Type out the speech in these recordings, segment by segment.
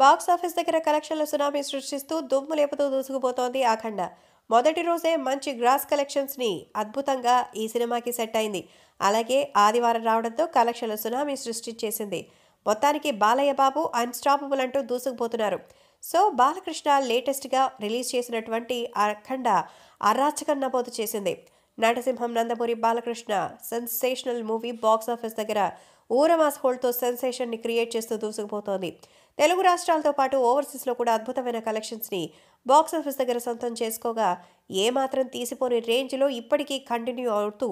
box office దగ్గర కలెక్షన్ల tsunami సృష్టిస్తూ దుమ్ము లేపుతూ దూసుకుపోతోంది ఆఖండ మొదటి రోజే మంచి గ్రాస్ కలెక్షన్స్ని అద్భుతంగా ఈ సినిమాకి సెట్ అయింది అలాగే ఆదివారం రావడంతో కలెక్షన్ల సునామీ సృష్టించేసింది మొత్తానికి బాలయ్య బాబు అన్స్టాపబుల్ అంటూ దూసుకుపోతున్నారు సో బాలకృష్ణ లేటెస్ట్గా రిలీజ్ చేసినటువంటి అఖండ అరాచకం నమోదు చేసింది నటసింహం Nandamuri Balakrishna sensational movie box office దగ్గర ఊరమాస్ హోల్డ్తో సెన్సేషన్ని క్రియేట్ చేస్తూ దూసుకుపోతోంది తెలుగు రాష్ట్రాలతో పాటు ఓవర్సీస్లో కూడా అద్భుతమైన కలెక్షన్స్ని బాక్సాఫీస్ దగ్గర సొంతం చేసుకోగా ఏమాత్రం తీసిపోని రేంజ్లో ఇప్పటికీ కంటిన్యూ అవుతూ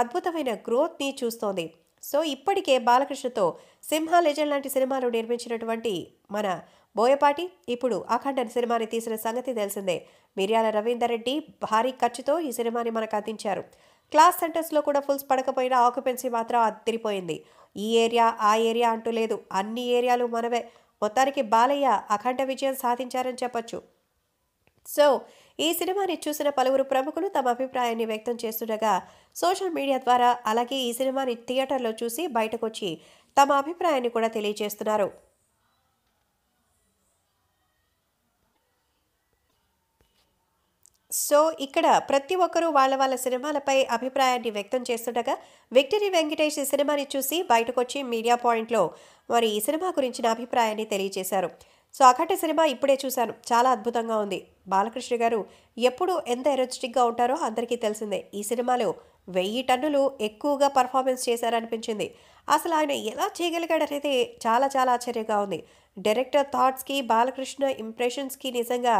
అద్భుతమైన గ్రోత్ని చూస్తోంది సో ఇప్పటికే బాలకృష్ణతో సింహ లెజెండ్ లాంటి సినిమాలు నిర్మించినటువంటి మన బోయపాటి ఇప్పుడు అఖండ సినిమాని తీసిన సంగతి తెలిసిందే మిర్యాల రవీందర్ రెడ్డి భారీ ఖర్చుతో ఈ సినిమాని మనకు అందించారు క్లాస్ సెంటర్స్లో కూడా ఫుల్స్ పడకపోయినా ఆక్యుపెన్సీ మాత్రం అదిరిపోయింది ఈ ఏరియా ఆ ఏరియా అంటూ లేదు అన్ని ఏరియాలు మనవే మొత్తానికి బాలయ్య అఖండ విజయం సాధించారని చెప్పొచ్చు సో ఈ సినిమాని చూసిన పలువురు ప్రముఖులు తమ అభిప్రాయాన్ని వ్యక్తం చేస్తుండగా సోషల్ మీడియా ద్వారా అలాగే ఈ సినిమాని థియేటర్లో చూసి బయటకొచ్చి తమ అభిప్రాయాన్ని కూడా తెలియజేస్తున్నారు సో ఇక్కడ ప్రతి ఒక్కరూ వాళ్ళ వాళ్ళ సినిమాలపై అభిప్రాయాన్ని వ్యక్తం చేస్తుండగా విక్టరీ వెంకటేష్ ఈ సినిమాని చూసి బయటకొచ్చి మీడియా పాయింట్లో మరి ఈ సినిమా గురించిన అభిప్రాయాన్ని తెలియజేశారు సో అఖండ సినిమా ఇప్పుడే చూశాను చాలా అద్భుతంగా ఉంది బాలకృష్ణ గారు ఎప్పుడు ఎంత ఎనర్జెటిక్గా ఉంటారో అందరికీ తెలిసిందే ఈ సినిమాలో వెయ్యి టన్నులు ఎక్కువగా పర్ఫార్మెన్స్ చేశారనిపించింది అసలు ఆయన ఎలా అనేది చాలా చాలా ఆశ్చర్యంగా ఉంది డైరెక్టర్ థాట్స్కి బాలకృష్ణ ఇంప్రెషన్స్కి నిజంగా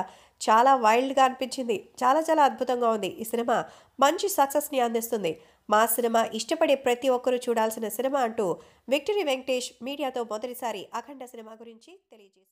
చాలా వైల్డ్గా అనిపించింది చాలా చాలా అద్భుతంగా ఉంది ఈ సినిమా మంచి సక్సెస్ని అందిస్తుంది మా సినిమా ఇష్టపడే ప్రతి ఒక్కరూ చూడాల్సిన సినిమా అంటూ విక్టరీ వెంకటేష్ మీడియాతో మొదటిసారి అఖండ సినిమా గురించి తెలియజేశారు